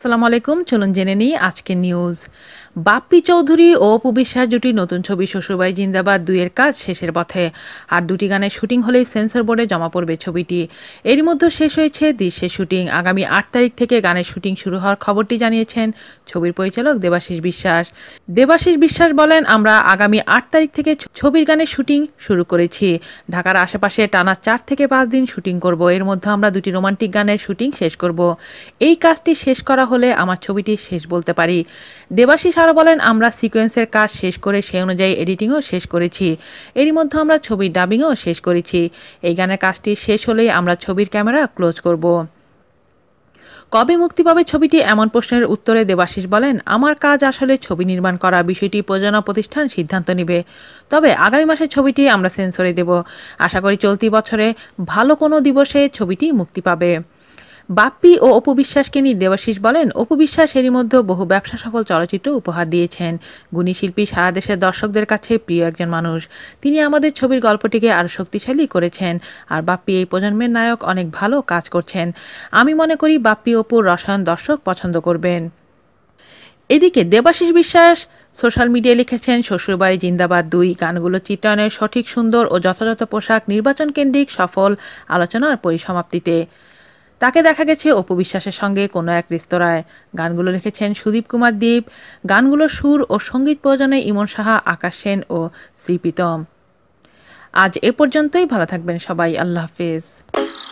আসসালামু আলাইকুম চলুন জেনে নিই আজকের নিউজ বাপ্পি চৌধুরী ও অপু বিশ্বাস জুটির নতুন ছবি শ্বশুরবাই জিন্দাবাদ দুইয়ের কাজ শেষের পথে আর দুটি গানের শুটিং হলেই সেন্সর বোর্ডে জমা পড়বে ছবিটি এরই মধ্যে শেষ হয়েছে দৃশ্যের শুটিং আগামী আট তারিখ থেকে গানের শুটিং শুরু হওয়ার খবরটি জানিয়েছেন ছবির পরিচালক দেবাশিস বিশ্বাস দেবাশিস বিশ্বাস বলেন আমরা আগামী আট তারিখ থেকে ছবির গানের শুটিং শুরু করেছি ঢাকার আশেপাশে টানা চার থেকে পাঁচ দিন শুটিং করব এর মধ্যে আমরা দুটি রোমান্টিক গানের শুটিং শেষ করব এই কাজটি শেষ করা তাহলে আমার ছবিটি শেষ বলতে পারি দেবাশিস আরও বলেন আমরা সিকোয়েন্সের কাজ শেষ করে সে অনুযায়ী এডিটিংও শেষ করেছি এরই মধ্যে আমরা ছবির ডাবিংও শেষ করেছি এই গানের কাজটি শেষ হলেই আমরা ছবির ক্যামেরা ক্লোজ করব কবে মুক্তি পাবে ছবিটি এমন প্রশ্নের উত্তরে দেবাশিস বলেন আমার কাজ আসলে ছবি নির্মাণ করা বিষয়টি প্রযোজনা প্রতিষ্ঠান সিদ্ধান্ত নেবে তবে আগামী মাসে ছবিটি আমরা সেন্সরে দেব আশা করি চলতি বছরে ভালো কোনো দিবসে ছবিটি মুক্তি পাবে বাপ্পি ও অপু বিশ্বাসকে নিয়ে দেবাশিস বলেন অপু বিশ্বাস এরই মধ্যে বহু ব্যবসা সফল চলচ্চিত্র উপহার দিয়েছেন গুণী শিল্পী সারা দেশের দর্শকদের কাছে প্রিয় একজন মানুষ তিনি আমাদের ছবির গল্পটিকে আরও শক্তিশালী করেছেন আর বাপ্পি এই প্রজন্মের নায়ক অনেক ভালো কাজ করছেন আমি মনে করি বাপ্পি অপুর রসায়ন দর্শক পছন্দ করবেন এদিকে দেবাশিস বিশ্বাস সোশ্যাল মিডিয়ায় লিখেছেন শ্বশুরবাড়ি জিন্দাবাদ দুই গানগুলো চিত্রায়নের সঠিক সুন্দর ও যথাযথ পোশাক নির্বাচন কেন্দ্রিক সফল আলোচনার পরিসমাপ্তিতে তাকে দেখা গেছে অপবিশ্বাসের সঙ্গে কোনো এক রেস্তোরাঁয় গানগুলো লিখেছেন সুদীপ কুমার দ্বীপ গানগুলোর সুর ও সঙ্গীত প্রয়োজনে ইমন সাহা আকাশ সেন ও শ্রী আজ এ পর্যন্তই ভালো থাকবেন সবাই আল্লাহ হাফিজ